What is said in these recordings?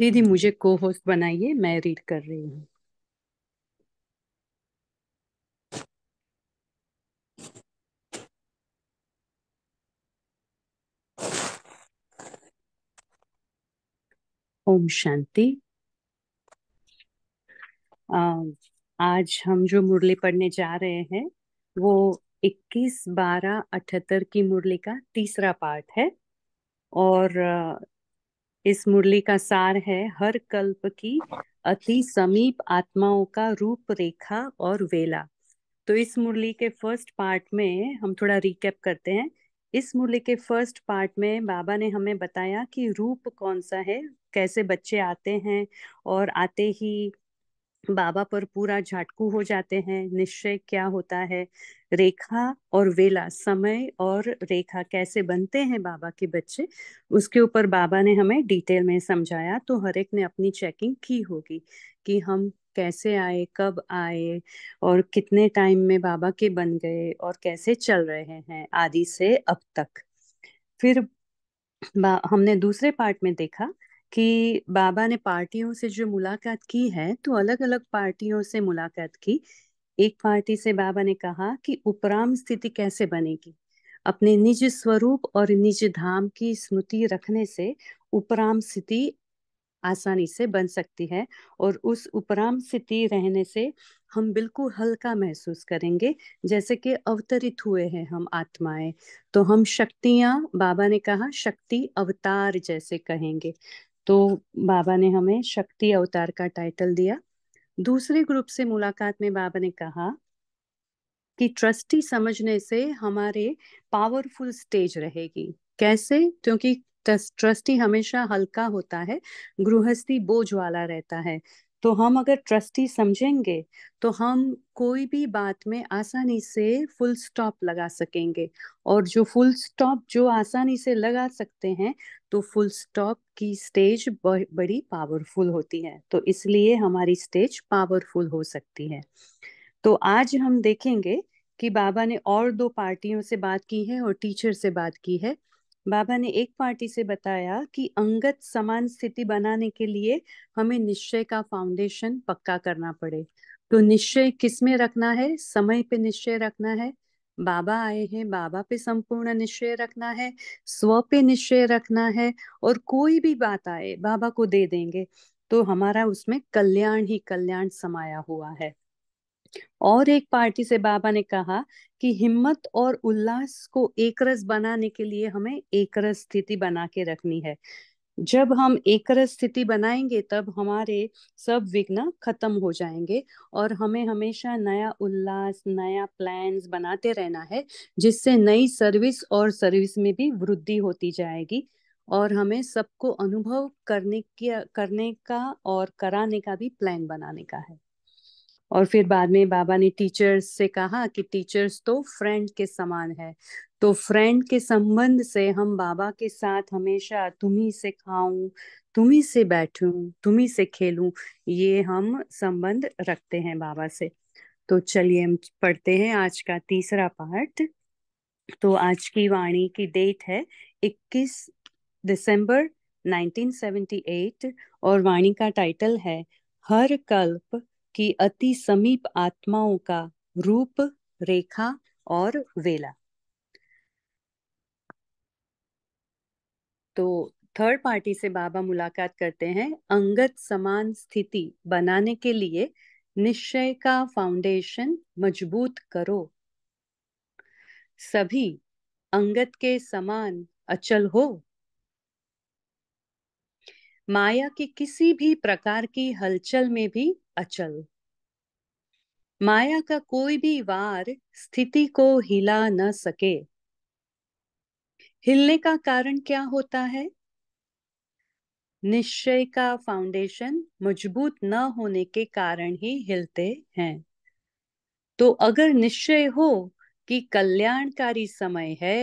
दीदी मुझे को होस्ट बनाइए मैं रीड कर रही हूँ ओम शांति आज हम जो मुरली पढ़ने जा रहे हैं वो 21 बारह अठहत्तर की मुरली का तीसरा पार्ट है और इस मुरली का सार है हर कल्प की अति समीप आत्माओं का रूप रेखा और वेला तो इस मुरली के फर्स्ट पार्ट में हम थोड़ा रिकैप करते हैं इस मुरली के फर्स्ट पार्ट में बाबा ने हमें बताया कि रूप कौन सा है कैसे बच्चे आते हैं और आते ही बाबा पर पूरा झाटकू हो जाते हैं निश्चय क्या होता है रेखा और वेला समय और रेखा कैसे बनते हैं बाबा के बच्चे उसके ऊपर बाबा ने हमें डिटेल में समझाया तो हर एक ने अपनी चेकिंग की होगी कि हम कैसे आए कब आए और कितने टाइम में बाबा के बन गए और कैसे चल रहे हैं आदि से अब तक फिर हमने दूसरे पार्ट में देखा कि बाबा ने पार्टियों से जो मुलाकात की है तो अलग अलग पार्टियों से मुलाकात की एक पार्टी से बाबा ने कहा कि उपराम स्थिति कैसे बनेगी अपने निज स्वरूप और निज धाम की स्मृति रखने से उपराम स्थिति आसानी से बन सकती है और उस उपराम स्थिति रहने से हम बिल्कुल हल्का महसूस करेंगे जैसे कि अवतरित हुए हैं हम आत्माएं तो हम शक्तियां बाबा ने कहा शक्ति अवतार जैसे कहेंगे तो बाबा ने हमें शक्ति अवतार का टाइटल दिया दूसरे ग्रुप से मुलाकात में बाबा ने कहा कि ट्रस्टी समझने से हमारे पावरफुल स्टेज रहेगी कैसे क्योंकि ट्रस्टी हमेशा हल्का होता है गृहस्थी बोझ वाला रहता है तो हम अगर ट्रस्टी समझेंगे तो हम कोई भी बात में आसानी से फुल स्टॉप लगा सकेंगे और जो फुल स्टॉप जो आसानी से लगा सकते हैं तो फुल स्टॉप की स्टेज बड़ी पावरफुल होती है तो इसलिए हमारी स्टेज पावरफुल हो सकती है तो आज हम देखेंगे कि बाबा ने और दो पार्टियों से बात की है और टीचर से बात की है बाबा ने एक पार्टी से बताया कि अंगत समान स्थिति बनाने के लिए हमें निश्चय का फाउंडेशन पक्का करना पड़े तो निश्चय किस में रखना है समय पे निश्चय रखना है बाबा आए हैं बाबा पे संपूर्ण निश्चय रखना है स्व पे निश्चय रखना है और कोई भी बात आए बाबा को दे देंगे तो हमारा उसमें कल्याण ही कल्याण समाया हुआ है और एक पार्टी से बाबा ने कहा कि हिम्मत और उल्लास को एकरस बनाने के लिए हमें एकरस स्थिति बना के रखनी है जब हम एक स्थिति बनाएंगे तब हमारे सब विघ्न खत्म हो जाएंगे और हमें हमेशा नया उल्लास नया प्लान्स बनाते रहना है जिससे नई सर्विस और सर्विस में भी वृद्धि होती जाएगी और हमें सबको अनुभव करने के करने का और कराने का भी प्लान बनाने का है और फिर बाद में बाबा ने टीचर्स से कहा कि टीचर्स तो फ्रेंड के समान है तो फ्रेंड के संबंध से हम बाबा के साथ हमेशा तुम्ही से खाऊं तुम्ही से बैठूं तुम्ही से खेलूं ये हम संबंध रखते हैं बाबा से तो चलिए हम पढ़ते हैं आज का तीसरा पार्ट तो आज की वाणी की डेट है 21 दिसंबर 1978 और वाणी का टाइटल है हर कल्प की अति समीप आत्माओं का रूप रेखा और वेला तो थर्ड पार्टी से बाबा मुलाकात करते हैं अंगत समान स्थिति बनाने के लिए निश्चय का फाउंडेशन मजबूत करो सभी अंगत के समान अचल हो माया की किसी भी प्रकार की हलचल में भी अचल माया का कोई भी वार स्थिति को हिला न सके हिलने का कारण क्या होता है निश्चय का फाउंडेशन मजबूत न होने के कारण ही हिलते हैं तो अगर निश्चय हो कि कल्याणकारी समय है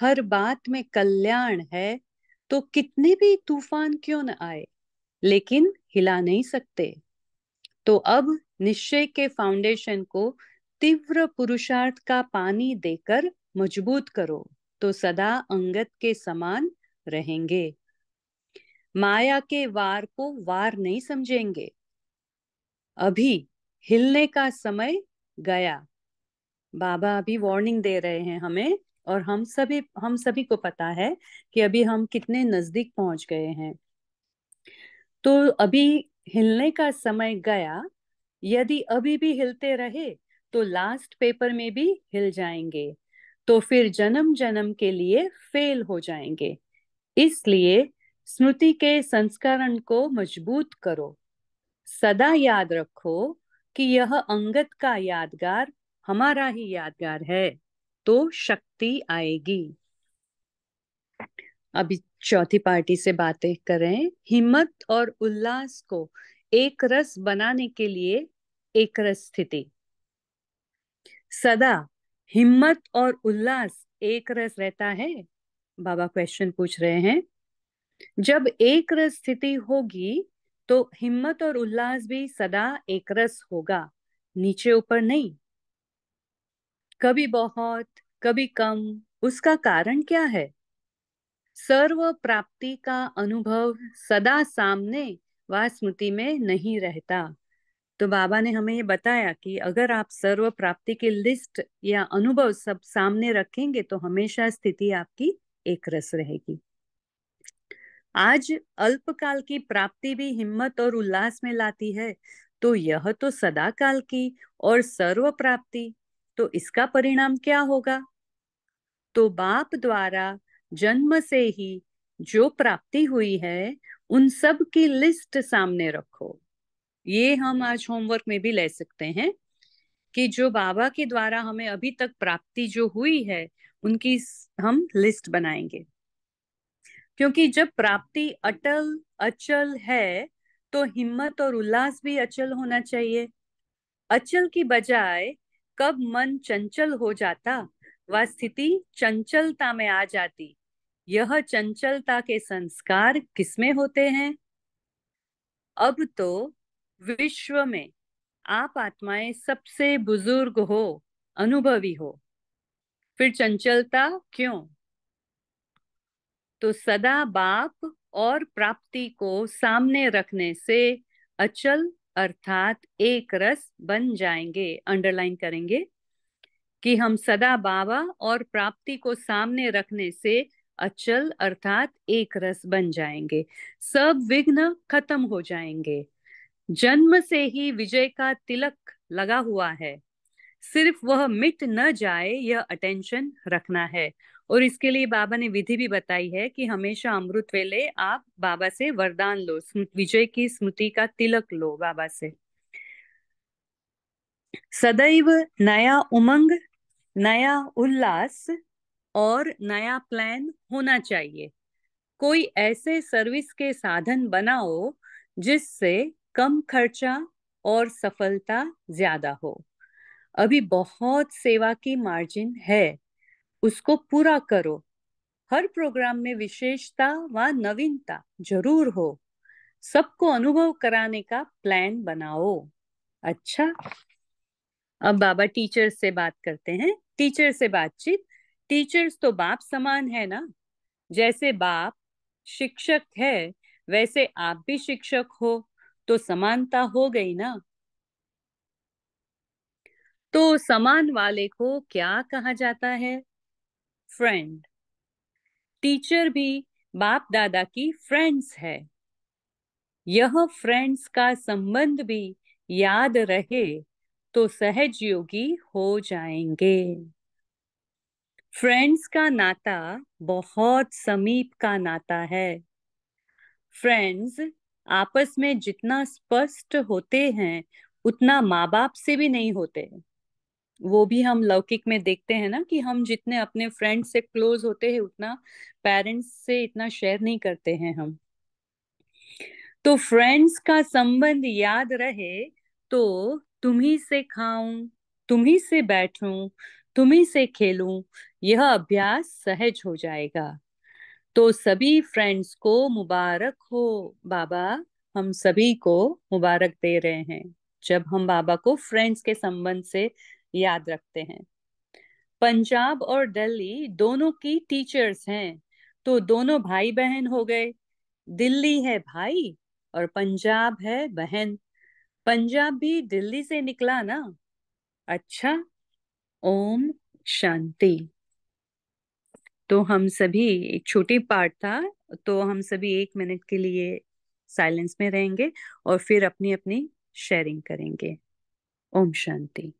हर बात में कल्याण है तो कितने भी तूफान क्यों न आए लेकिन हिला नहीं सकते तो अब निश्चय के फाउंडेशन को तीव्र पुरुषार्थ का पानी देकर मजबूत करो तो सदा अंगत के समान रहेंगे माया के वार को वार नहीं समझेंगे अभी हिलने का समय गया बाबा अभी वार्निंग दे रहे हैं हमें और हम सभी हम सभी को पता है कि अभी हम कितने नजदीक पहुंच गए हैं तो अभी हिलने का समय गया यदि अभी भी हिलते रहे तो लास्ट पेपर में भी हिल जाएंगे तो फिर जन्म जन्म के लिए फेल हो जाएंगे इसलिए स्मृति के संस्करण को मजबूत करो सदा याद रखो कि यह अंगत का यादगार हमारा ही यादगार है तो शक्ति आएगी अभी चौथी पार्टी से बातें करें हिम्मत और उल्लास को एक रस बनाने के लिए एक रस स्थिति सदा हिम्मत और उल्लास एक रस रहता है बाबा क्वेश्चन पूछ रहे हैं जब एक रस स्थिति होगी तो हिम्मत और उल्लास भी सदा एक रस होगा नीचे ऊपर नहीं कभी बहुत कभी कम उसका कारण क्या है सर्व प्राप्ति का अनुभव सदा सामने व स्मृति में नहीं रहता तो बाबा ने हमें ये बताया कि अगर आप सर्व प्राप्ति की लिस्ट या अनुभव सब सामने रखेंगे तो हमेशा स्थिति आपकी एक रस रहेगी आज अल्पकाल की प्राप्ति भी हिम्मत और उल्लास में लाती है तो यह तो सदा काल की और सर्व प्राप्ति तो इसका परिणाम क्या होगा तो बाप द्वारा जन्म से ही जो प्राप्ति हुई है उन सब की लिस्ट सामने रखो ये हम आज होमवर्क में भी ले सकते हैं कि जो बाबा के द्वारा हमें अभी तक प्राप्ति जो हुई है उनकी हम लिस्ट बनाएंगे क्योंकि जब प्राप्ति अटल अचल है तो हिम्मत और उल्लास भी अचल होना चाहिए अचल की बजाय कब मन चंचल हो जाता वह स्थिति चंचलता में आ जाती यह चंचलता के संस्कार किसमें होते हैं अब तो विश्व में आप आत्माएं सबसे बुजुर्ग हो अनुभवी हो फिर चंचलता क्यों तो सदा बाप और प्राप्ति को सामने रखने से अचल अर्थात एक रस बन जाएंगे अंडरलाइन करेंगे कि हम सदा बाबा और प्राप्ति को सामने रखने से अचल अर्थात एक रस बन जाएंगे सब विघ्न खत्म हो जाएंगे जन्म से ही विजय का तिलक लगा हुआ है सिर्फ वह मिट न जाए यह अटेंशन रखना है और इसके लिए बाबा ने विधि भी बताई है कि हमेशा अमृत वेले आप बाबा से वरदान लो विजय की स्मृति का तिलक लो बाबा से सदैव नया उमंग नया उल्लास और नया प्लान होना चाहिए कोई ऐसे सर्विस के साधन बनाओ जिससे कम खर्चा और सफलता ज्यादा हो अभी बहुत सेवा की मार्जिन है उसको पूरा करो हर प्रोग्राम में विशेषता व नवीनता जरूर हो सबको अनुभव कराने का प्लान बनाओ अच्छा अब बाबा टीचर से बात करते हैं टीचर से बातचीत टीचर्स तो बाप समान है ना जैसे बाप शिक्षक है वैसे आप भी शिक्षक हो तो समानता हो गई ना तो समान वाले को क्या कहा जाता है फ्रेंड टीचर भी बाप दादा की फ्रेंड्स है यह फ्रेंड्स का संबंध भी याद रहे तो सहजयोगी हो जाएंगे फ्रेंड्स का नाता बहुत समीप का नाता है फ्रेंड्स आपस में जितना स्पष्ट होते हैं उतना माँ बाप से भी नहीं होते हैं वो भी हम लौकिक में देखते हैं ना कि हम जितने अपने फ्रेंड से क्लोज होते हैं उतना पेरेंट्स से इतना शेयर नहीं करते हैं हम तो फ्रेंड्स का संबंध याद रहे तो तुम्ही से खाऊं तुम्ही से बैठूं तुम्ही से खेलूं यह अभ्यास सहज हो जाएगा तो सभी फ्रेंड्स को मुबारक हो बाबा हम सभी को मुबारक दे रहे हैं जब हम बाबा को फ्रेंड्स के संबंध से याद रखते हैं पंजाब और दिल्ली दोनों की टीचर्स हैं तो दोनों भाई बहन हो गए दिल्ली है भाई और पंजाब है बहन पंजाब भी दिल्ली से निकला ना अच्छा ओम शांति तो हम सभी एक छोटी पार्ट था तो हम सभी एक मिनट के लिए साइलेंस में रहेंगे और फिर अपनी अपनी शेयरिंग करेंगे ओम शांति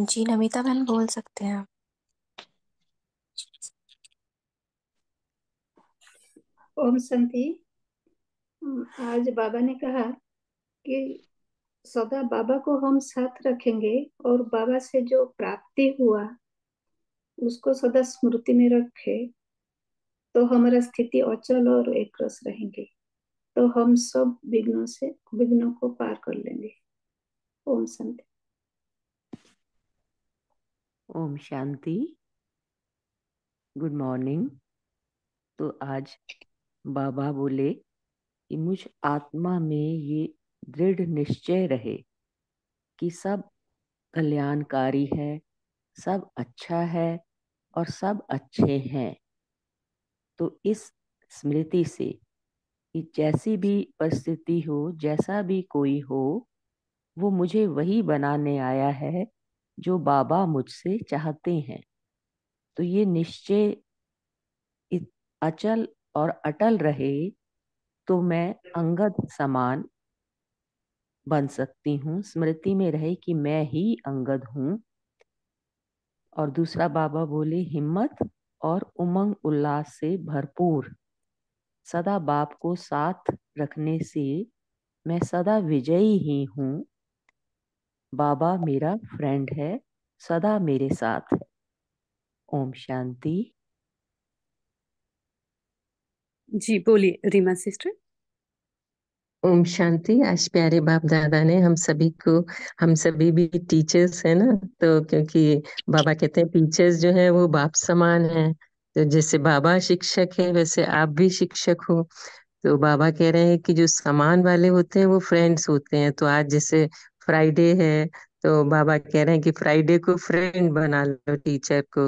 जी नमिता बहन बोल सकते हैं आप ओम संति हम्म, आज बाबा ने कहा कि सदा बाबा को हम साथ रखेंगे और बाबा से जो प्राप्ति हुआ उसको सदा स्मृति में रखे तो हमारा स्थिति अचल और एक रस रहेंगे तो हम सब विघ्नों से विघ्नों को पार कर लेंगे ओम शांति ओम शांति गुड मॉर्निंग तो आज बाबा बोले कि मुझ आत्मा में ये दृढ़ निश्चय रहे कि सब कल्याणकारी है सब अच्छा है और सब अच्छे हैं तो इस स्मृति से कि जैसी भी परिस्थिति हो जैसा भी कोई हो वो मुझे वही बनाने आया है जो बाबा मुझसे चाहते हैं तो ये निश्चय अचल और अटल रहे तो मैं अंगद समान बन सकती हूँ स्मृति में रहे कि मैं ही अंगद हूँ और दूसरा बाबा बोले हिम्मत और उमंग उल्लास से भरपूर सदा बाप को साथ रखने से मैं सदा विजयी ही हूँ बाबा मेरा फ्रेंड है सदा मेरे साथ है ओम शांति जी बोलिए रीमा सिस्टर ओम शांति आज प्यारे बाप दादा ने हम सभी को हम सभी भी टीचर्स है ना तो क्योंकि बाबा कहते हैं टीचर्स जो है वो बाप समान है तो जैसे बाबा शिक्षक है वैसे आप भी शिक्षक हो तो बाबा कह रहे हैं कि जो समान वाले होते हैं वो फ्रेंड्स होते हैं तो आज जैसे फ्राइडे है तो बाबा कह रहे हैं कि फ्राइडे को फ्रेंड बना लो टीचर को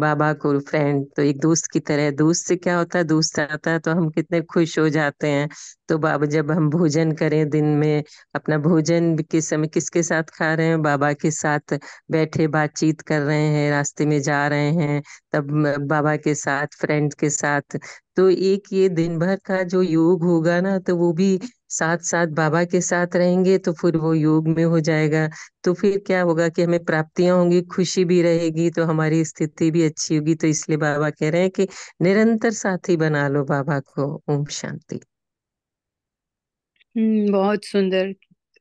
बाबा को फ्रेंड तो एक दोस्त की तरह दोस्त से क्या होता है दोस्त आता है तो हम कितने खुश हो जाते हैं तो बाबा जब हम भोजन करें दिन में अपना भोजन के समय किसके साथ खा रहे हैं बाबा के साथ बैठे बातचीत कर रहे हैं रास्ते में जा रहे हैं तब बाबा के साथ फ्रेंड के साथ तो एक ये दिन भर का जो योग होगा ना तो वो भी साथ साथ बाबा के साथ रहेंगे तो फिर वो योग में हो जाएगा तो फिर क्या होगा कि हमें प्राप्तियां होंगी खुशी भी रहेगी तो हमारी स्थिति भी अच्छी होगी तो इसलिए बाबा कह रहे हैं कि निरंतर साथी बना लो बाबा को ओम शांति हम्म, बहुत सुंदर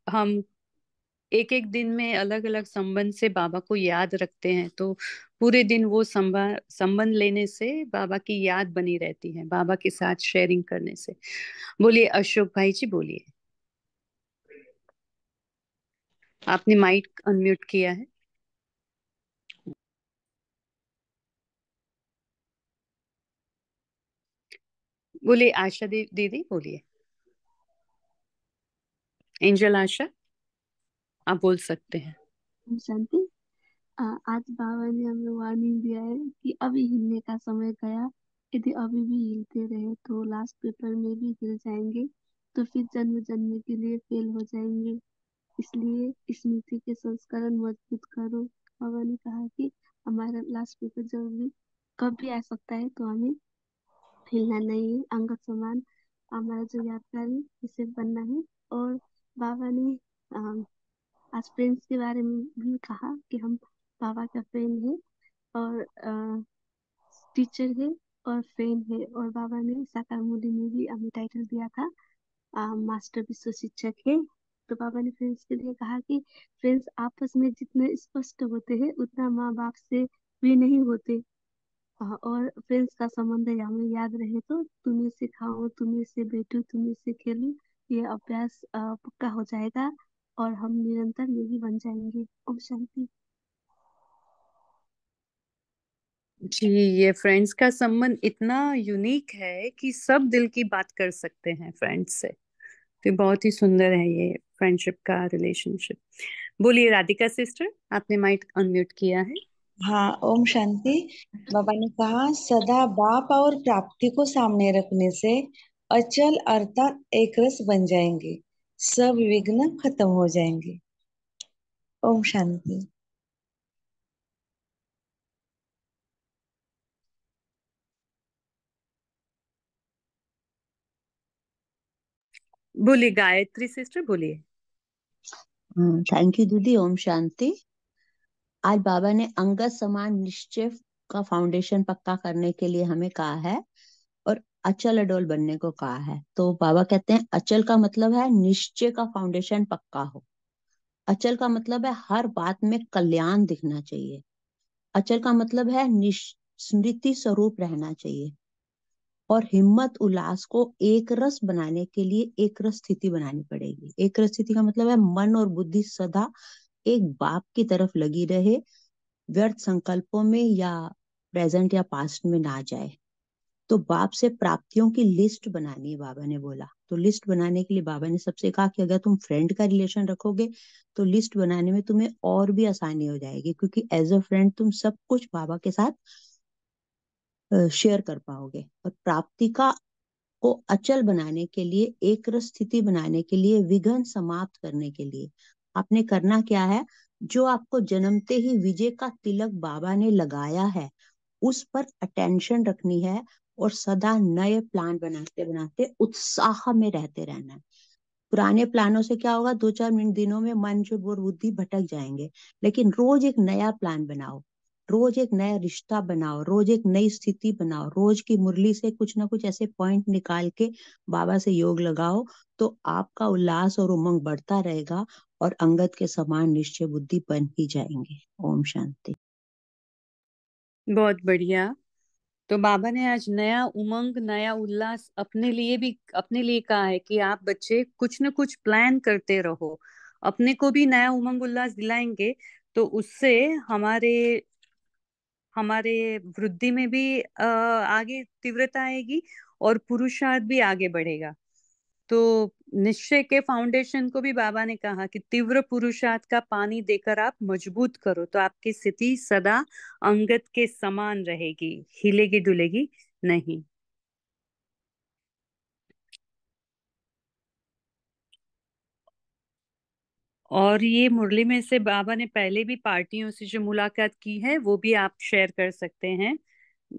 हम एक एक दिन में अलग अलग संबंध से बाबा को याद रखते हैं तो पूरे दिन वो संबंध लेने से बाबा की याद बनी रहती है बाबा के साथ शेयरिंग करने से बोलिए अशोक भाई जी बोलिए आपने माइक अनम्यूट किया है बोलिए आशा दीदी दी, बोलिए एंजल आशा आप बोल सकते हैं शांति आज बाबा ने हमें वार्निंग दिया है कि अभी हिलने का समय गया यदि अभी भी हिलते रहे तो लास्ट पेपर में भी हिल जाएंगे तो फिर जन्म जन्म के लिए फेल हो जाएंगे इसलिए स्मृति के संस्करण मजबूत करो बाबा ने कहा कि हमारा लास्ट पेपर जब भी कब भी आ सकता है तो हमें हिलना नहीं है अंगत समान हमारा जो यादगार है इसे बनना है और बाबा ने आज फ्रेंड्स के बारे में भी कहा कि हम बाबा का फ्रेंड है और आ, टीचर है और फ्रेंड है और बाबा ने साकार मूल्य में भी हमें टाइटल दिया था आ, मास्टर विश्व शिक्षक है तो पापा ने फ्रेंड्स के लिए कहा कि फ्रेंड्स आपस में जितने स्पष्ट होते हैं उतना माँ बाप से भी नहीं होते हाँ, और फ्रेंड्स का संबंध या में याद रहे तो तुम्हें से खाओ तुम्हें से बैठो तुम्हें से खेलो ये अभ्यास पक्का हो जाएगा और हम निरंतर यही बन जाएंगे ओम शांति जी ये फ्रेंड्स का संबंध इतना यूनिक है कि सब दिल की बात कर सकते हैं फ्रेंड्स से तो बहुत ही सुंदर है ये फ्रेंडशिप का रिलेशनशिप बोलिए राधिका सिस्टर आपने माइक अनम्यूट किया है हाँ ओम शांति बाबा ने कहा सदा बाप और प्राप्ति को सामने रखने से अचल अर्थात एक रस बन जाएंगे सब विघ्न खत्म हो जाएंगे ओम शांति बोलिए गायत्री सिस्टर बोलिए थैंक हम्म, यू दीदी ओम शांति आज बाबा ने अंगद समान निश्चय का फाउंडेशन पक्का करने के लिए हमें कहा है और अचल अडोल बनने को कहा है तो बाबा कहते हैं अचल का मतलब है निश्चय का फाउंडेशन पक्का हो अचल का मतलब है हर बात में कल्याण दिखना चाहिए अचल का मतलब है स्मृति स्वरूप रहना चाहिए और हिम्मत उल्लास को एक रस बनाने के लिए एक रस स्थिति बनानी पड़ेगी एक रस स्थिति का मतलब है मन और बुद्धि सदा एक बाप की तरफ लगी रहे व्यर्थ संकल्पों में या प्रेजेंट या पास्ट में ना जाए तो बाप से प्राप्तियों की लिस्ट बनानी है बाबा ने बोला तो लिस्ट बनाने के लिए बाबा ने सबसे कहा कि अगर तुम फ्रेंड का रिलेशन रखोगे तो लिस्ट बनाने में तुम्हें और भी आसानी हो जाएगी क्योंकि एज अ फ्रेंड तुम सब कुछ बाबा के साथ शेयर कर पाओगे और प्राप्ति का को अचल बनाने के लिए एक स्थिति बनाने के लिए विघन समाप्त करने के लिए आपने करना क्या है जो आपको जन्मते ही विजय का तिलक बाबा ने लगाया है उस पर अटेंशन रखनी है और सदा नए प्लान बनाते बनाते उत्साह में रहते रहना है पुराने प्लानों से क्या होगा दो चार मिनट दिनों में मन जो बुद्धि भटक जाएंगे लेकिन रोज एक नया प्लान बनाओ रोज एक नया रिश्ता बनाओ रोज एक नई स्थिति बनाओ रोज की मुरली से कुछ ना कुछ ऐसे पॉइंट निकाल के बाबा से योग लगाओ तो आपका उल्लास और उमंग बढ़ता रहेगा और अंगत के समान निश्चय बुद्धि बन ही जाएंगे ओम शांति बहुत बढ़िया तो बाबा ने आज नया उमंग नया उल्लास अपने लिए भी अपने लिए कहा है कि आप बच्चे कुछ न कुछ प्लान करते रहो अपने को भी नया उमंग उल्लास दिलाएंगे तो उससे हमारे हमारे वृद्धि में भी आगे तीव्रता आएगी और पुरुषार्थ भी आगे बढ़ेगा तो निश्चय के फाउंडेशन को भी बाबा ने कहा कि तीव्र पुरुषार्थ का पानी देकर आप मजबूत करो तो आपकी स्थिति सदा अंगत के समान रहेगी हिलेगी डुलेगी नहीं और ये मुरली में से बाबा ने पहले भी पार्टियों से जो मुलाकात की है वो भी आप शेयर कर सकते हैं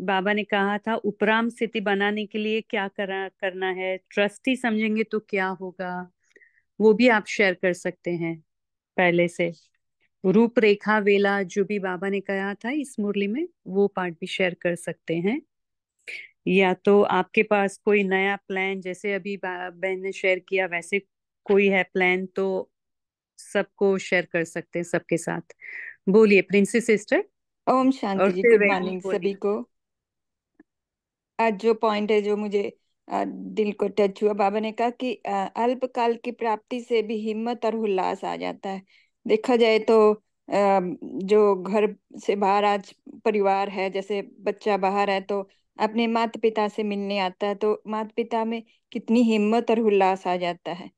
बाबा ने कहा था उपराम स्थिति बनाने के लिए क्या करा करना है ट्रस्टी समझेंगे तो क्या होगा वो भी आप शेयर कर सकते हैं पहले से रूपरेखा वेला जो भी बाबा ने कहा था इस मुरली में वो पार्ट भी शेयर कर सकते हैं या तो आपके पास कोई नया प्लान जैसे अभी बहन ने शेयर किया वैसे कोई है प्लान तो सबको शेयर कर सकते हैं सबके साथ बोलिए प्रिंसेस सिस्टर ओम शांति और जी गुड मॉर्निंग सभी को आज जो पॉइंट है जो मुझे दिल को टच हुआ बाबा ने कहा कि अल्पकाल की प्राप्ति से भी हिम्मत और उल्लास आ जाता है देखा जाए तो जो घर से बाहर आज परिवार है जैसे बच्चा बाहर है तो अपने माता पिता से मिलने आता है तो माता पिता में कितनी हिम्मत और उल्लास आ जाता है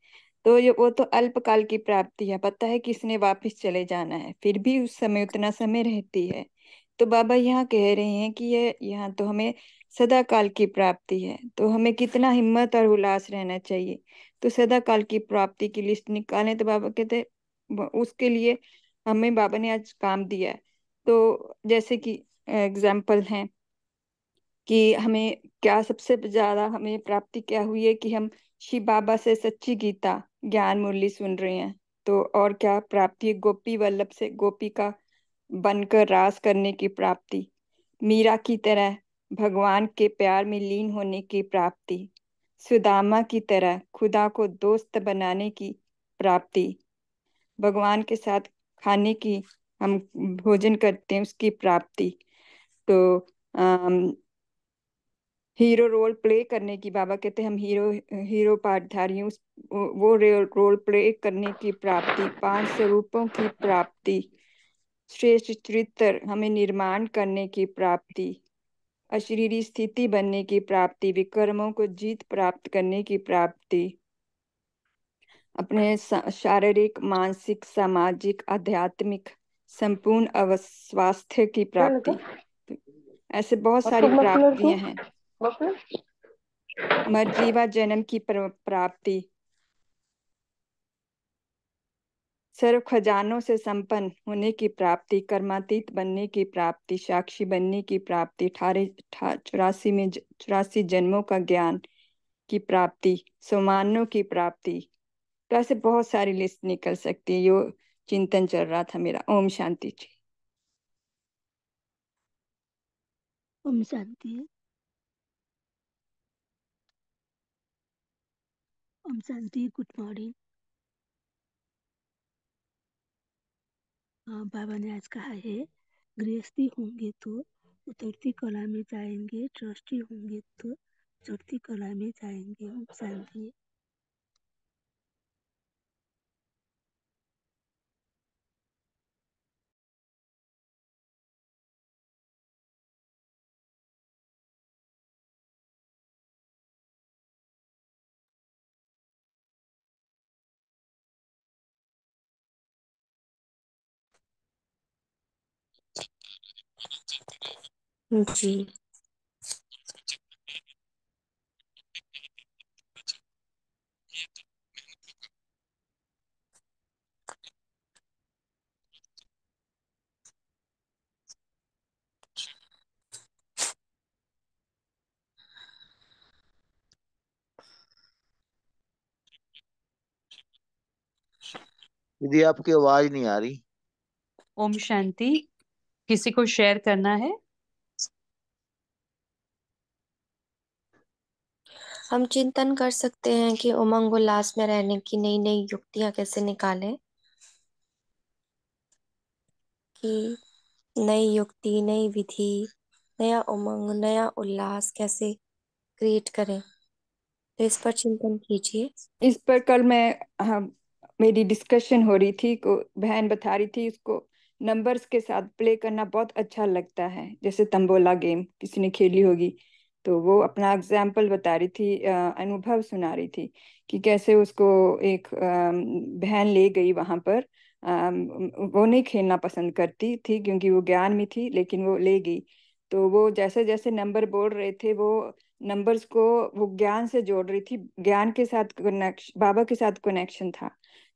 तो ये वो तो अल्पकाल की प्राप्ति है पता है किसने वापस चले जाना है फिर भी उस समय उतना समय रहती है तो बाबा यहाँ कह रहे हैं कि ये यहाँ तो हमें सदा काल की प्राप्ति है तो हमें कितना हिम्मत और उल्लास रहना चाहिए तो सदा काल की प्राप्ति की लिस्ट निकालें तो बाबा कहते उसके लिए हमें बाबा ने आज काम दिया है तो जैसे कि एग्जाम्पल है कि हमें क्या सबसे ज्यादा हमें प्राप्ति क्या हुई है कि हम श्री बाबा से सच्ची गीता ज्ञान मुरली सुन रहे हैं तो और क्या प्राप्ति गोपी वल्लभ से गोपी का बनकर रास करने की प्राप्ति मीरा की तरह भगवान के प्यार में लीन होने की प्राप्ति सुदामा की तरह खुदा को दोस्त बनाने की प्राप्ति भगवान के साथ खाने की हम भोजन करते हैं उसकी प्राप्ति तो अम्म हीरो रोल प्ले करने की बाबा कहते हैं हम हीरो हीरो पाठधारी वो रोल प्ले करने की प्राप्ति पांच स्वरूपों की प्राप्ति श्रेष्ठ चरित्र हमें निर्माण करने की प्राप्ति अशरीरी स्थिति बनने की प्राप्ति विक्रमों को जीत प्राप्त करने की प्राप्ति अपने शारीरिक मानसिक सामाजिक आध्यात्मिक संपूर्ण अवस्वास्थ्य की प्राप्ति ऐसे बहुत सारी प्राप्तियां हैं मर्जीवा जन्म की प्राप्ति सर्व खजानों से संपन्न होने की प्राप्ति कर्मातीत बनने की प्राप्ति साक्षी बनने की प्राप्ति अठारह चौरासी में चौरासी जन्मों का ज्ञान की प्राप्ति सोमानों की प्राप्ति तो ऐसे बहुत सारी लिस्ट निकल सकती है यो चिंतन चल रहा था मेरा ओम शांति जी ओम शांति Um, शांति good morning. हाँ, बाबा ने आज कहा है गृहस्थी होंगे तो उतरती कला में जाएंगे ट्रस्टी होंगे तो चढ़ती कला में जाएंगे हम शांति जी दीदी आपकी आवाज नहीं आ रही ओम शांति किसी को शेयर करना है हम चिंतन कर सकते हैं कि उमंग उल्लास में रहने की नई नई युक्तियां कैसे निकालें कि नई युक्ति नई विधि नया उमंग नया उल्लास कैसे क्रिएट करें तो इस पर चिंतन कीजिए इस पर कल मैं हाँ, मेरी डिस्कशन हो रही थी को बहन बता रही थी उसको नंबर्स के साथ प्ले करना बहुत अच्छा लगता है जैसे तंबोला गेम किसी ने खेली होगी तो वो अपना एग्जाम्पल बता रही थी अनुभव सुना रही थी कि कैसे उसको एक बहन ले गई वहां पर वो नहीं खेलना पसंद करती थी क्योंकि वो ज्ञान में थी लेकिन वो ले गई तो वो जैसे जैसे नंबर बोल रहे थे वो नंबर्स को वो ज्ञान से जोड़ रही थी ज्ञान के साथ कनेक्शन बाबा के साथ कनेक्शन था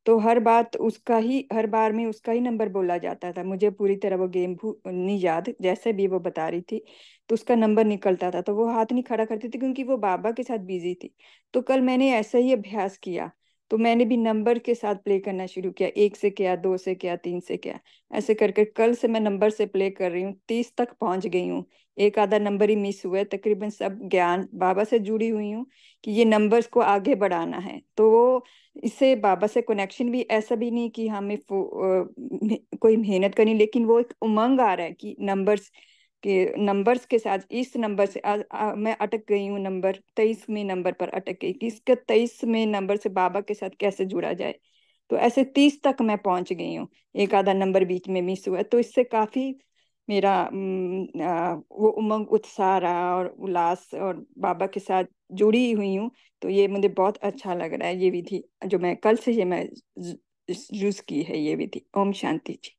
तो हर बात उसका ही हर बार में उसका ही नंबर बोला जाता था मुझे पूरी तरह वो गेम नहीं याद जैसे भी वो बता रही थी तो उसका नंबर निकलता था तो वो हाथ नहीं खड़ा करती थी क्योंकि वो बाबा के साथ बिजी थी तो कल मैंने ऐसा ही अभ्यास किया तो मैंने भी नंबर के साथ प्ले करना शुरू किया एक से किया दो से किया तीन से किया ऐसे करके कल से मैं नंबर से प्ले कर रही हूँ तीस तक पहुंच गई हूँ एक आधा नंबर ही मिस हुआ तकरीबन सब ज्ञान बाबा से जुड़ी हुई हूँ कि ये नंबर्स को आगे बढ़ाना है तो वो इससे बाबा से कनेक्शन भी ऐसा भी नहीं कि हमें कोई मेहनत करनी लेकिन वो एक उमंग आ रहा है कि नंबर्स कि नंबर्स के साथ इस नंबर से आ, आ, मैं अटक गई हूँ नंबर तेईसवें नंबर पर अटक गई कि इसके तेईसवें नंबर से बाबा के साथ कैसे जुड़ा जाए तो ऐसे तीस तक मैं पहुंच गई हूँ एक आधा नंबर बीच में मिस हुआ तो इससे काफी मेरा वो उमंग उत्साह रहा और उल्लास और बाबा के साथ जुड़ी हुई हूँ तो ये मुझे बहुत अच्छा लग रहा है ये विधि जो मैं कल से ये मैं यूज की है ये विधि ओम शांति जी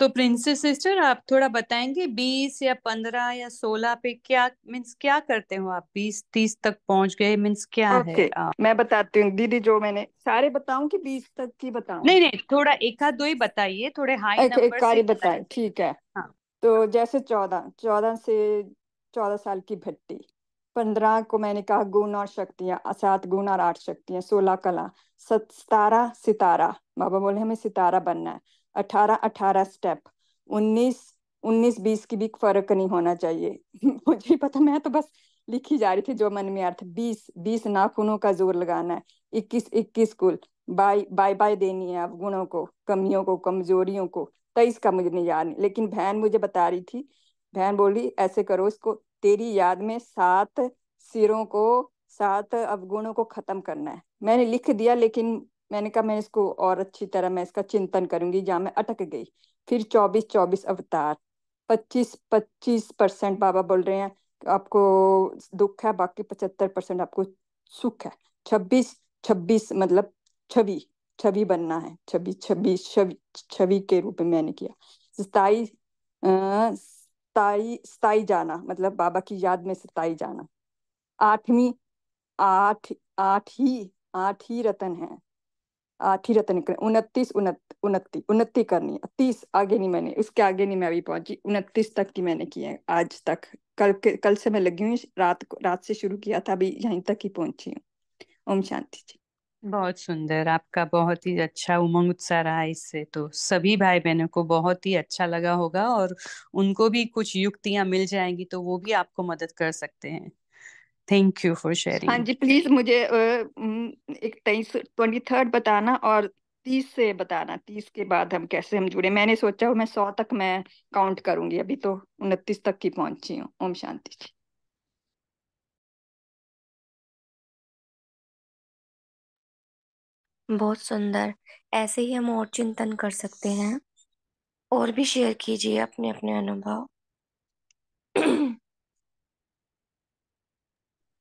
तो प्रिंसेस सिस्टर आप थोड़ा बताएंगे बीस या पंद्रह या सोलह पे क्या मीन्स क्या करते हो आप बीस तीस तक पहुंच गए मीन्स क्या okay. है आ? मैं बताती हूँ दीदी जो मैंने सारे बताऊं कि बीस तक की बताऊं नहीं नहीं थोड़ा एक दो ही बताइए थोड़े हाई एक, एक कार्य बताए ठीक है हाँ. तो जैसे चौदह चौदह से चौदह साल की भट्टी पंद्रह को मैंने कहा गुण और शक्तियां सात गुण और आठ शक्तियां सोलह कला सतारा सितारा बाबा बोले हमें सितारा बनना है अठारह अठारह स्टेप उन्नीस उन्नीस बीस की भी फर्क नहीं होना चाहिए मुझे ही पता मैं तो बस लिखी जा रही थी जो मन में अर्थ बीस बीस नाखूनों का जोर लगाना है इक्कीस इक्कीस कुल बाय बाय बाय देनी है अब गुणों को कमियों को कमजोरियों को तेईस का मुझे नहीं याद नहीं लेकिन बहन मुझे बता रही थी बहन बोली ऐसे करो इसको तेरी याद में सात सिरों को सात अवगुणों को खत्म करना है मैंने लिख दिया लेकिन मैंने कहा मैं इसको और अच्छी तरह मैं इसका चिंतन करूंगी जहाँ मैं अटक गई फिर चौबीस चौबीस अवतार पच्चीस पच्चीस परसेंट बाबा बोल रहे हैं आपको दुख है बाकी पचहत्तर परसेंट आपको सुख है छब्बीस छब्बीस मतलब छवि छवि बनना है छवि छवि छवि छवि के रूप में मैंने किया सताई सताई सताई जाना मतलब बाबा की याद में सताई जाना आठवीं आठ आठ ही आठ ही रतन है अठीरत नहीं करनी उनतीस उनती उन्नति करनी तीस आगे नहीं मैंने उसके आगे नहीं मैं अभी पहुंची उनतीस तक की मैंने की है आज तक कल कल से मैं लगी हुई रात रात से शुरू किया था अभी यहीं तक ही पहुंची हूँ ओम शांति जी बहुत सुंदर आपका बहुत ही अच्छा उमंग उत्साह रहा इससे तो सभी भाई बहनों को बहुत ही अच्छा लगा होगा और उनको भी कुछ युक्तियां मिल जाएंगी तो वो भी आपको मदद कर सकते हैं थैंक यू फॉर शेयरिंग हाँ जी प्लीज मुझे एक तेईस ट्वेंटी थर्ड बताना और तीस से बताना तीस के बाद हम कैसे हम जुड़े मैंने सोचा मैं सौ तक मैं काउंट करूंगी अभी तो उनतीस तक की पहुंची हूँ ओम शांति जी बहुत सुंदर ऐसे ही हम और चिंतन कर सकते हैं और भी शेयर कीजिए अपने अपने अनुभव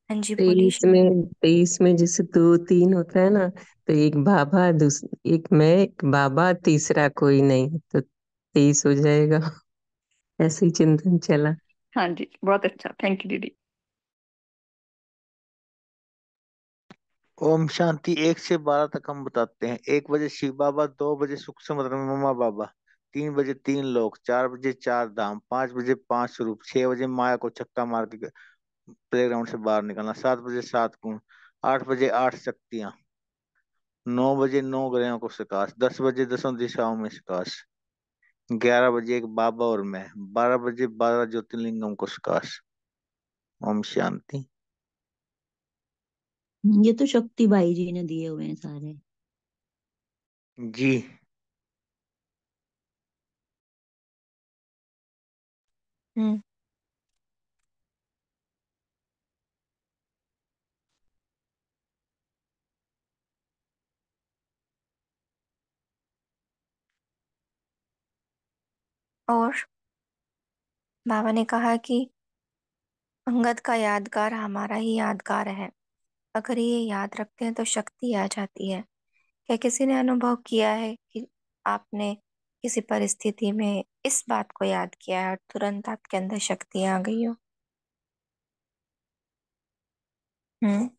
हाँ जी तो बोलिए तेईस में तेईस तो में जैसे दो तीन होता है ना तो एक बाबा दूस एक मैं एक बाबा तीसरा कोई नहीं तो तेईस हो जाएगा ऐसे ही चिंतन चला हाँ जी बहुत अच्छा थैंक यू दीदी ओम शांति एक से बारह तक हम बताते हैं एक बजे शिव बाबा दो बजे सूक्ष्म ब्रह्मा बाबा तीन बजे तीन लोक चार बजे चार धाम पांच बजे पांच स्वरूप छह बजे माया को छक्का मार के प्ले ग्राउंड से बाहर निकलना सात बजे सात गुण आठ बजे आठ शक्तियां नौ बजे नौ ग्रहों को प्रकाश दस बजे दसों दिशाओं में प्रकाश ग्यारह बजे एक बाबा और मैं बारह बजे बारह ज्योतिर्लिंगम को प्रकाश ओम शांति ये तो शक्ति भाई जी ने दिए हुए हैं सारे जी हम्म और बाबा ने कहा कि अंगद का यादगार हमारा ही यादगार है अगर ये याद रखते हैं तो शक्ति आ जाती है क्या किसी ने अनुभव किया है कि आपने किसी परिस्थिति में इस बात को याद किया है और तुरंत आपके अंदर शक्ति आ गई हो हम्म।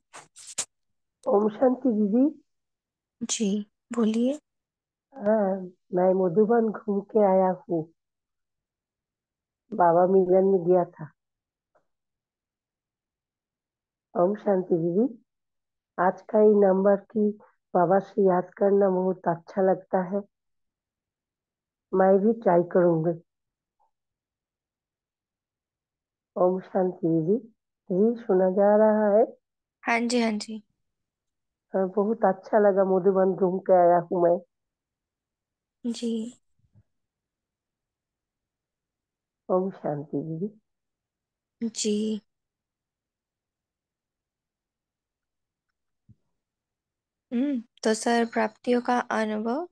ओम शांति दीदी जी बोलिए हाँ, मैं मधुबन घूम के आया हूँ बाबा मिलन में गया था ओम शांति दीदी आज का ये नंबर की बाबा से याद करना बहुत अच्छा लगता है मैं भी ट्राई करूंगी ओम शांति दीदी जी सुना जा रहा है हाँ जी हाँ जी हाँ, बहुत अच्छा लगा मधुबन घूम के आया हूँ मैं जी ओम शांति दीदी जी हम्म तो सर प्राप्तियों का अनुभव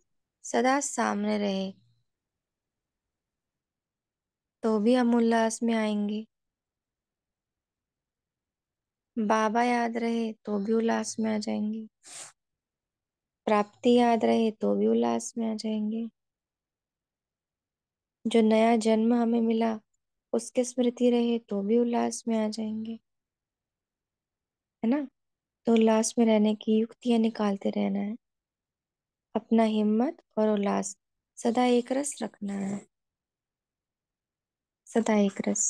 सदा सामने रहे तो भी हम उल्लास में आएंगे बाबा याद रहे तो भी उल्लास में आ जाएंगे प्राप्ति याद रहे तो भी उल्लास में आ जाएंगे जो नया जन्म हमें मिला उसकी स्मृति रहे तो भी उल्लास में आ जाएंगे है ना तो उल्लास में रहने की युक्तियां निकालते रहना है अपना हिम्मत और उल्लास सदा एक रस रखना है सदा एक रस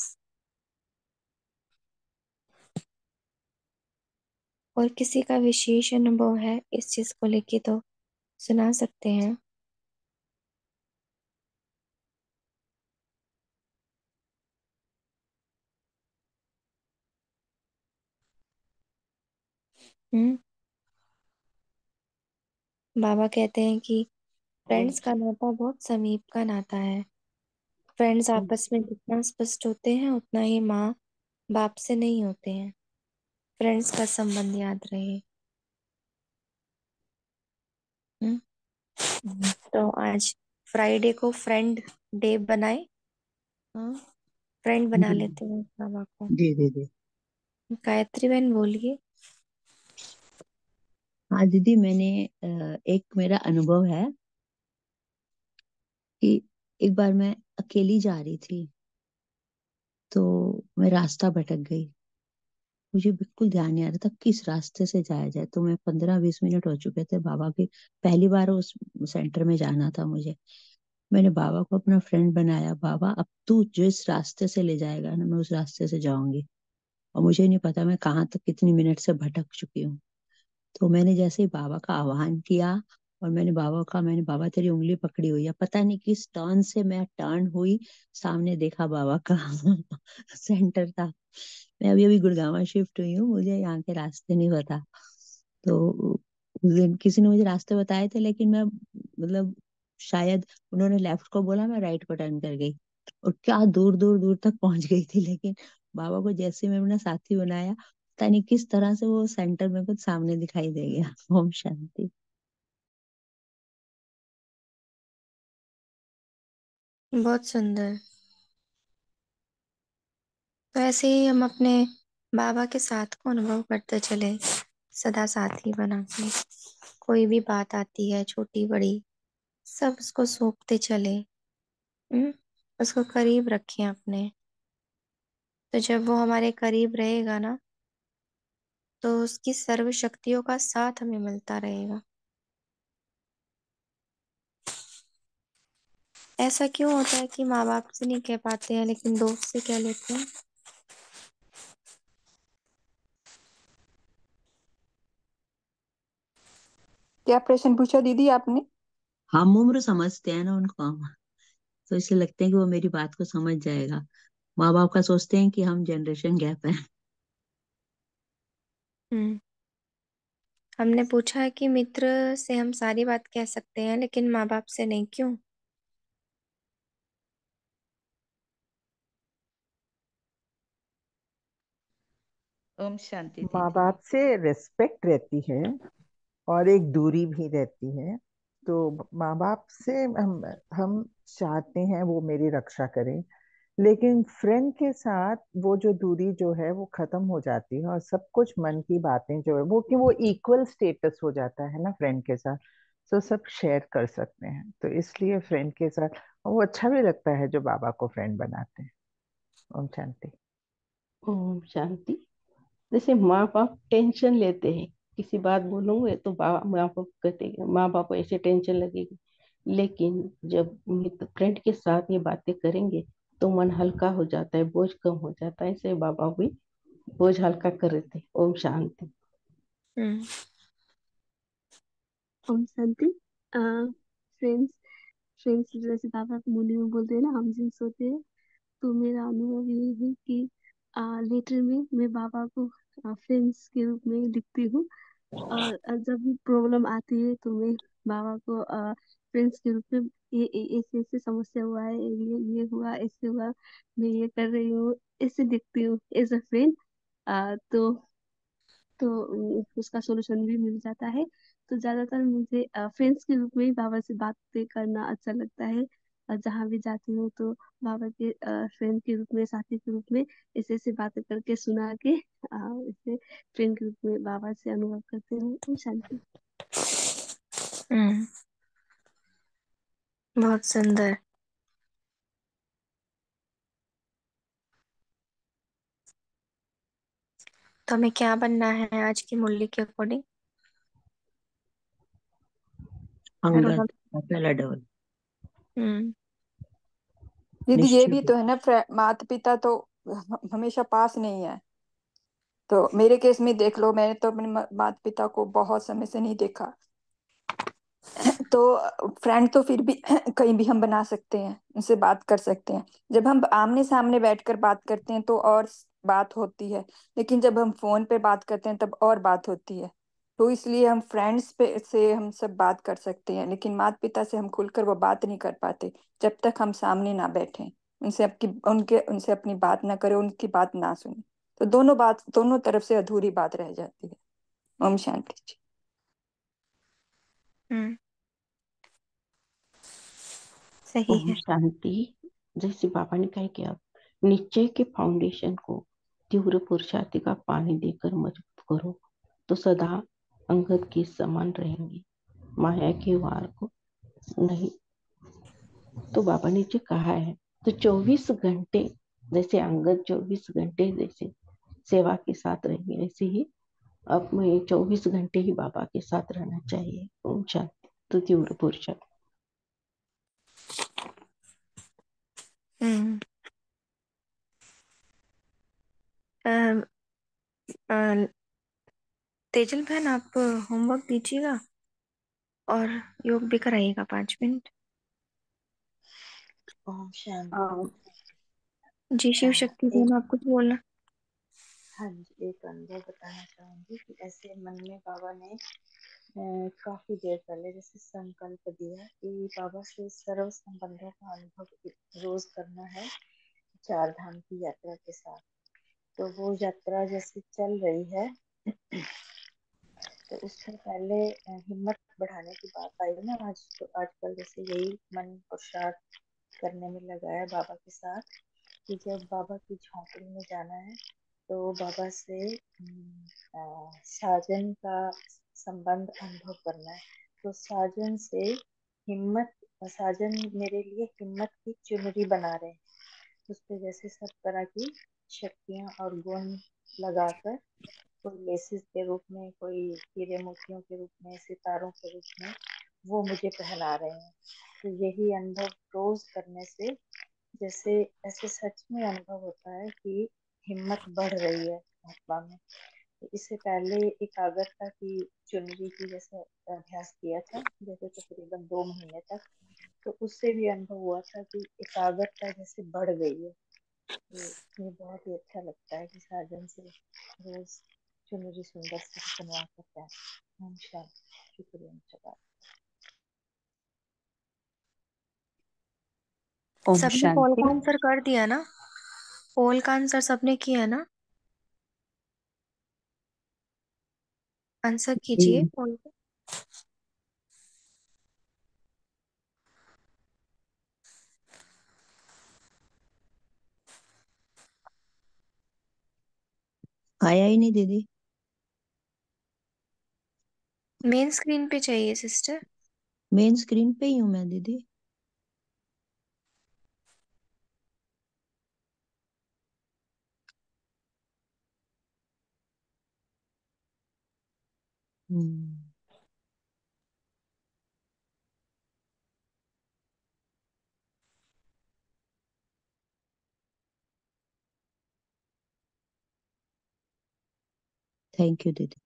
और किसी का विशेष अनुभव है इस चीज को लेके तो सुना सकते हैं हम्म। बाबा कहते हैं कि फ्रेंड्स का नाता बहुत समीप का नाता है फ्रेंड्स आपस में जितना स्पष्ट होते हैं उतना ही माँ बाप से नहीं होते हैं फ्रेंड्स का संबंध याद रहे हम्म। हम्म। तो आज फ्राइडे को फ्रेंड डे बनाए फ्रेंड बना लेते हैं बाबा को गायत्री बहन बोलिए हाँ दीदी मैंने एक मेरा अनुभव है कि एक बार मैं अकेली जा रही थी तो मैं रास्ता भटक गई मुझे बिल्कुल ध्यान नहीं आ रहा था किस रास्ते से जाया जाए तो मैं पंद्रह बीस मिनट हो चुके थे बाबा के पहली बार उस सेंटर में जाना था मुझे मैंने बाबा को अपना फ्रेंड बनाया बाबा अब तू जिस रास्ते से ले जाएगा ना मैं उस रास्ते से जाऊंगी और मुझे नहीं पता मैं कहाँ तक कितनी मिनट से भटक चुकी हूँ तो मैंने जैसे बाबा का आह्वान किया और मैंने बाबा का मैंने बाबा तेरी उंगली पकड़ी हुई है पता नहीं किस टर्न से मैं टर्न हुई सामने देखा बाबा का सेंटर था मैं अभी अभी गुड़गावा शिफ्ट हुई हूँ मुझे यहाँ के रास्ते नहीं पता तो किसी ने मुझे रास्ते बताए थे लेकिन मैं मतलब शायद उन्होंने लेफ्ट को बोला मैं राइट को टर्न कर गई और क्या दूर दूर दूर तक पहुंच गई थी लेकिन बाबा को जैसे मैं अपना साथी बनाया नहीं किस तरह से वो सेंटर में कुछ सामने दिखाई दे गया ओम शांति बहुत सुंदर तो ऐसे ही हम अपने बाबा के साथ को अनुभव करते चले सदा साथी बना के कोई भी बात आती है छोटी बड़ी सब उसको सोखते चले हम्म उसको करीब रखें अपने तो जब वो हमारे करीब रहेगा ना तो उसकी सर्व शक्तियों का साथ हमें मिलता रहेगा ऐसा क्यों होता है कि माँ बाप से नहीं कह पाते हैं लेकिन दोस्त से कह लेते हैं क्या प्रश्न पूछा दीदी आपने हम उम्र समझते हैं ना उनको हम तो इसे लगते हैं कि वो मेरी बात को समझ जाएगा माँ बाप का सोचते हैं कि हम जनरेशन गैप है हम्म। हमने पूछा है कि मित्र से हम सारी बात कह सकते हैं लेकिन माँ-बाप से नहीं, क्यों? ओम शांति दीदी। माँ-बाप से रेस्पेक्ट रहती है और एक दूरी भी रहती है। तो माँ-बाप से हम हम चाहते हैं वो मेरी रक्षा करें। लेकिन फ्रेंड के साथ वो जो दूरी जो है वो खत्म हो जाती है और सब कुछ मन की बातें जो है वो कि वो इक्वल स्टेटस हो जाता है ना फ्रेंड के साथ तो सब शेयर कर सकते हैं तो इसलिए फ्रेंड के साथ और वो अच्छा भी लगता है जो बाबा को फ्रेंड बनाते हैं ओम शांति ओम शांति जैसे माँ बाप टेंशन लेते हैं किसी बात बोलूंगे तो बाबा माँ बाप कहते माँ बाप को ऐसे टेंशन लगेगी लेकिन जब फ्रेंड के साथ ये बातें करेंगे तो मन हल्का हो जाता है बोझ कम हो जाता है ऐसे बाबा भी बोझ हल्का कर रहे थे ओम शांति हम्म। ओम शांति फ्रेंड्स फ्रेंड्स जैसे बाबा आप मुनि में बोलते हैं ना हम जिन सोते हैं तो मेरा अनुभव ये है कि आ, लेटर में मैं बाबा को फ्रेंड्स के रूप में लिखती हूँ और जब भी प्रॉब्लम आती है तो मैं बाबा को आ, फ्रेंड्स के रूप में ये ऐसे ऐसे समस्या हुआ है ये ये हुआ ऐसे हुआ मैं ये कर रही हूँ ऐसे दिखती हूँ एज अ फ्रेंड तो तो उसका सोल्यूशन भी मिल जाता है तो ज़्यादातर मुझे फ्रेंड्स के रूप में ही बाबा से बातें करना अच्छा लगता है जहाँ भी जाती हूँ तो बाबा के फ्रेंड के रूप में साथी के रूप में ऐसे ऐसे बातें करके सुना के ऐसे फ्रेंड के रूप में बाबा से अनुभव करते हूँ शांति हम्म। बहुत सुंदर तो हमें क्या बनना है आज की मुरली के अकॉर्डिंग पहला डबल हम्म दीदी ये भी तो है ना माता पिता तो हमेशा पास नहीं है तो मेरे केस में देख लो मैंने तो अपने माता पिता को बहुत समय से नहीं देखा तो फ्रेंड तो फिर भी कहीं भी हम बना सकते हैं उनसे बात कर सकते हैं जब हम आमने सामने बैठकर बात करते हैं तो और बात होती है लेकिन जब हम फोन पे बात करते हैं तब और बात होती है तो इसलिए हम फ्रेंड्स पे से हम सब बात कर सकते हैं लेकिन माता पिता से हम खुलकर वो बात नहीं कर पाते जब तक हम सामने ना बैठे उनसे आपकी उनके उनसे अपनी बात ना करें उनकी बात ना सुने तो दोनों बात दोनों तरफ से अधूरी बात रह जाती है ओम शांति जी हम्म सही है शांति जैसे बाबा ने कहा कि आप नीचे के फाउंडेशन को तीव्र पुरुषार्थ का पानी देकर मजबूत करो तो सदा अंगद के समान रहेंगे माया के वार को नहीं तो बाबा ने जो कहा है तो 24 घंटे जैसे अंगद 24 घंटे जैसे सेवा के साथ रहेंगे वैसे ही अब में 24 घंटे ही बाबा के साथ रहना चाहिए ओम शांति तो तीव्र पुरुषार्थ Mm. Um, uh, तेजल बहन आप होमवर्क दीजिएगा और योग भी कराइएगा पांच मिनट हाँ। जी शिव शक्ति बहन आप कुछ बोलना हाँ जी एक अनुभव बताना चाहूंगी कि ऐसे मन में बाबा ने काफी देर पहले जैसे संकल्प दिया कि बाबा से सर्व संबंधों का अनुभव रोज करना है चार धाम की यात्रा के साथ तो वो यात्रा जैसे चल रही है तो उससे पहले हिम्मत बढ़ाने की बात आई ना आज तो आजकल जैसे यही मन पुरुषार्थ करने में लगा है बाबा के साथ कि जब बाबा की झोंपड़ी में जाना है तो बाबा से साजन का संबंध अनुभव करना है तो साजन से हिम्मत साजन मेरे लिए हिम्मत की चुनरी बना रहे हैं उस पर जैसे सब तरह की शक्तियाँ और गुण लगाकर कोई लेसिस के रूप में कोई हीरे मोतियों के रूप में सितारों के रूप में वो मुझे पहना रहे हैं तो यही अनुभव रोज करने से जैसे ऐसे सच में अनुभव होता है कि हिम्मत बढ़ रही है आत्मा में इससे पहले एकाग्रता की चुनरी की जैसे अभ्यास किया था जैसे तकरीबन दो महीने तक तो उससे भी अनुभव हुआ था कि एकाग्रता जैसे बढ़ गई है ये तो बहुत ही अच्छा लगता है कि साधन से रोज चुनरी सुंदर से बनवा करता है शुक्रिया सबने पोल का आंसर कर दिया ना पोल का आंसर सबने किया ना आंसर कीजिए कौन सा? आया ही नहीं दीदी मेन स्क्रीन पे चाहिए सिस्टर मेन स्क्रीन पे ही हूँ मैं दीदी Thank you, Didi.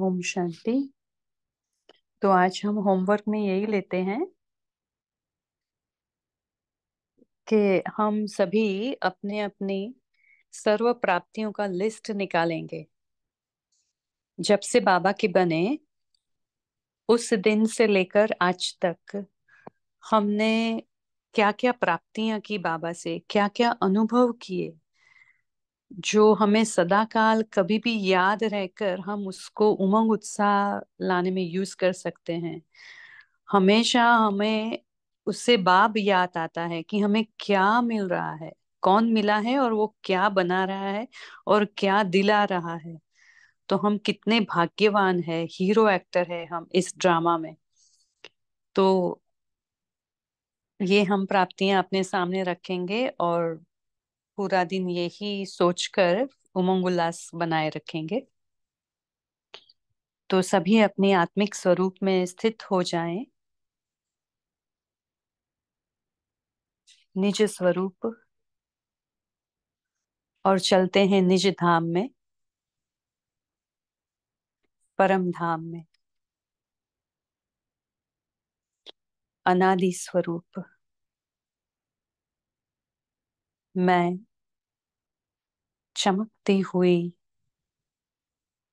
ओम शांति तो आज हम होमवर्क में यही लेते हैं कि हम सभी अपने अपने सर्व प्राप्तियों का लिस्ट निकालेंगे जब से बाबा के बने उस दिन से लेकर आज तक हमने क्या क्या प्राप्तियां की बाबा से क्या क्या अनुभव किए जो हमें सदाकाल कभी भी याद रहकर हम उसको उमंग उत्साह लाने में यूज कर सकते हैं हमेशा हमें उससे बाब याद आता है कि हमें क्या मिल रहा है कौन मिला है और वो क्या बना रहा है और क्या दिला रहा है तो हम कितने भाग्यवान है हीरो एक्टर है हम इस ड्रामा में तो ये हम प्राप्तियां अपने सामने रखेंगे और पूरा दिन यही सोचकर उमंग उल्लास बनाए रखेंगे तो सभी अपने आत्मिक स्वरूप में स्थित हो जाएं निज स्वरूप और चलते हैं निज धाम में परम धाम में अनादि स्वरूप मैं चमकती हुई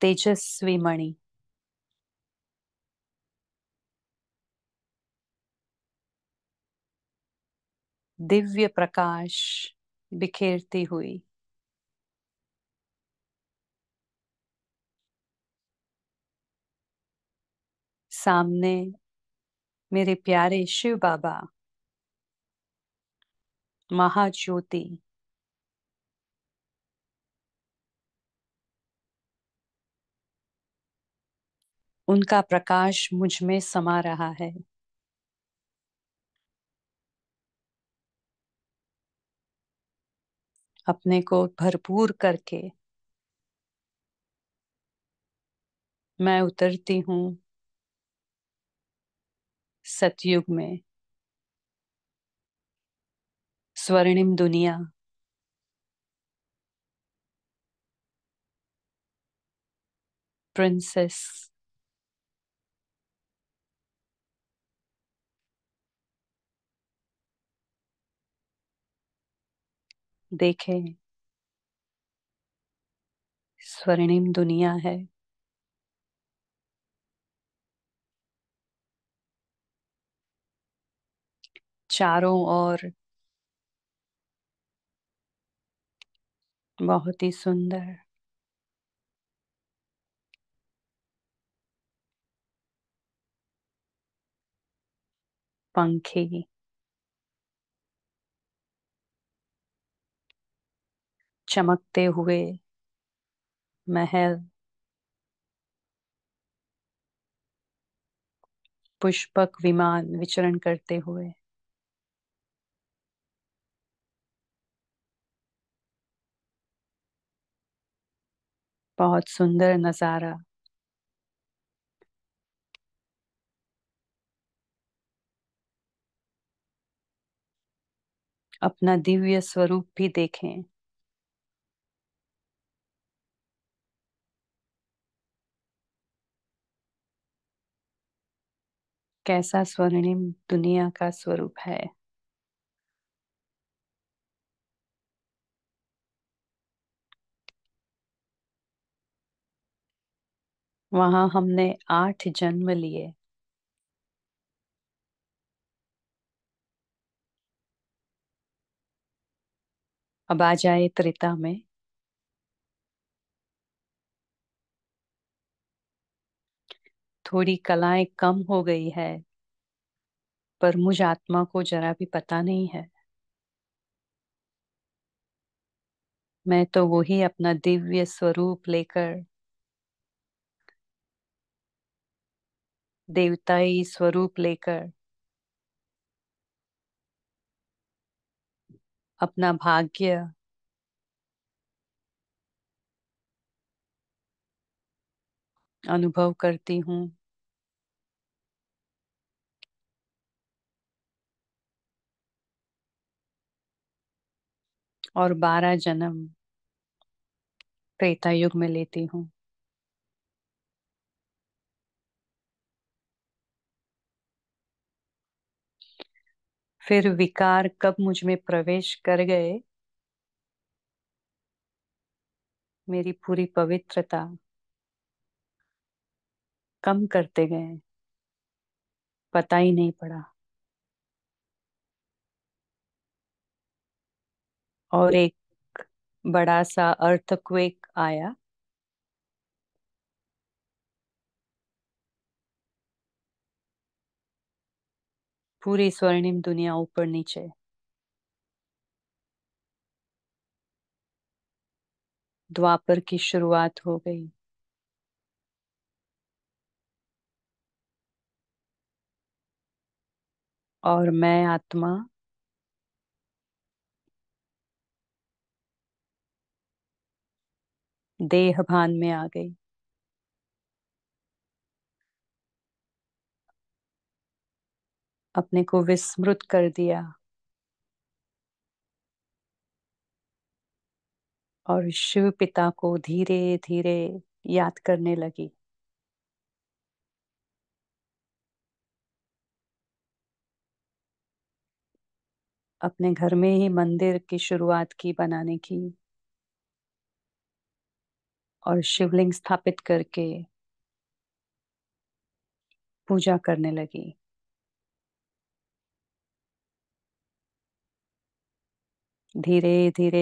तेजस्वी मणि दिव्य प्रकाश बिखेरती हुई सामने मेरे प्यारे शिव बाबा महाज्योति उनका प्रकाश मुझ में समा रहा है अपने को भरपूर करके मैं उतरती हूं सतयुग में स्वर्णिम दुनिया प्रिंसेस देखे स्वर्णिम दुनिया है चारों ओर बहुत ही सुंदर पंखे चमकते हुए महल पुष्पक विमान विचरण करते हुए बहुत सुंदर नज़ारा अपना दिव्य स्वरूप भी देखें कैसा स्वर्णिम दुनिया का स्वरूप है वहां हमने आठ जन्म लिए अब आ जाए त्रिता में थोड़ी कलाएं कम हो गई है पर मुझ आत्मा को जरा भी पता नहीं है मैं तो वही अपना दिव्य स्वरूप लेकर देवताई स्वरूप लेकर अपना भाग्य अनुभव करती हूँ और बारह जन्म त्रेता युग में लेती हूँ फिर विकार कब मुझ में प्रवेश कर गए मेरी पूरी पवित्रता कम करते गए पता ही नहीं पड़ा और एक बड़ा सा अर्थक्वेक आया पूरी स्वर्णिम दुनिया ऊपर नीचे द्वापर की शुरुआत हो गई और मैं आत्मा देह भान में आ गई अपने को विस्मृत कर दिया और शिव पिता को धीरे धीरे याद करने लगी अपने घर में ही मंदिर की शुरुआत की बनाने की और शिवलिंग स्थापित करके पूजा करने लगी धीरे धीरे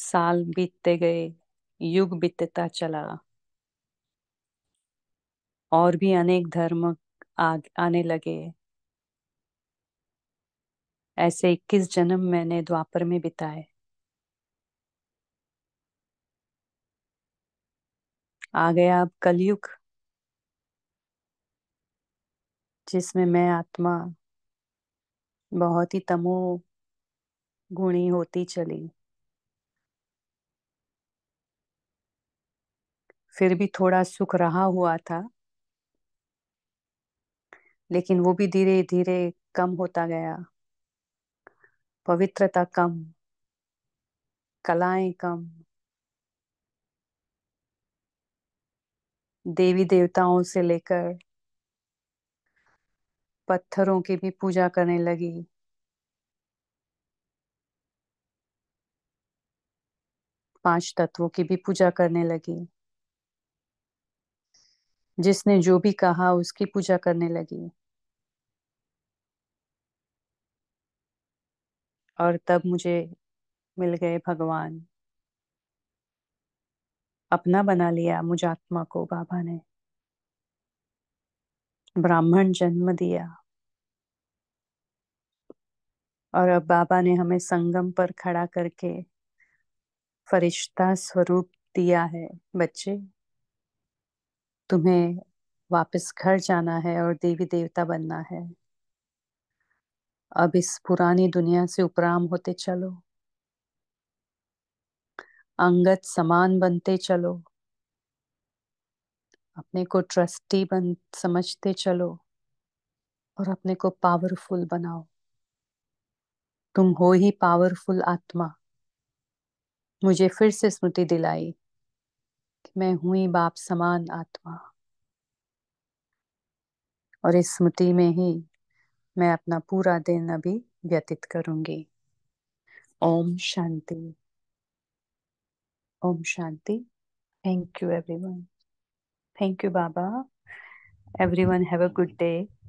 साल बीतते गए युग बीतता चला और भी अनेक धर्म आ, आने लगे ऐसे इक्कीस जन्म मैंने द्वापर में बिताए आ गया अब कलयुग जिसमें मैं आत्मा बहुत ही तमो गुणी होती चली फिर भी थोड़ा सुख रहा हुआ था लेकिन वो भी धीरे धीरे कम होता गया पवित्रता कम कलाएं कम देवी देवताओं से लेकर पत्थरों की भी पूजा करने लगी पांच तत्वों की भी पूजा करने लगी जिसने जो भी कहा उसकी पूजा करने लगी और तब मुझे मिल गए भगवान अपना बना लिया मुझ आत्मा को बाबा ने ब्राह्मण जन्म दिया और अब बाबा ने हमें संगम पर खड़ा करके फरिश्ता स्वरूप दिया है बच्चे तुम्हें वापस घर जाना है और देवी देवता बनना है अब इस पुरानी दुनिया से उपराम होते चलो अंगत समान बनते चलो अपने को ट्रस्टी बन समझते चलो और अपने को पावरफुल बनाओ तुम हो ही पावरफुल आत्मा मुझे फिर से स्मृति दिलाई कि मैं हुई बाप समान आत्मा और इस स्मृति में ही मैं अपना पूरा दिन अभी व्यतीत करूंगी ओम शांति ओम शांति thank you everyone thank you बाबा everyone have a good day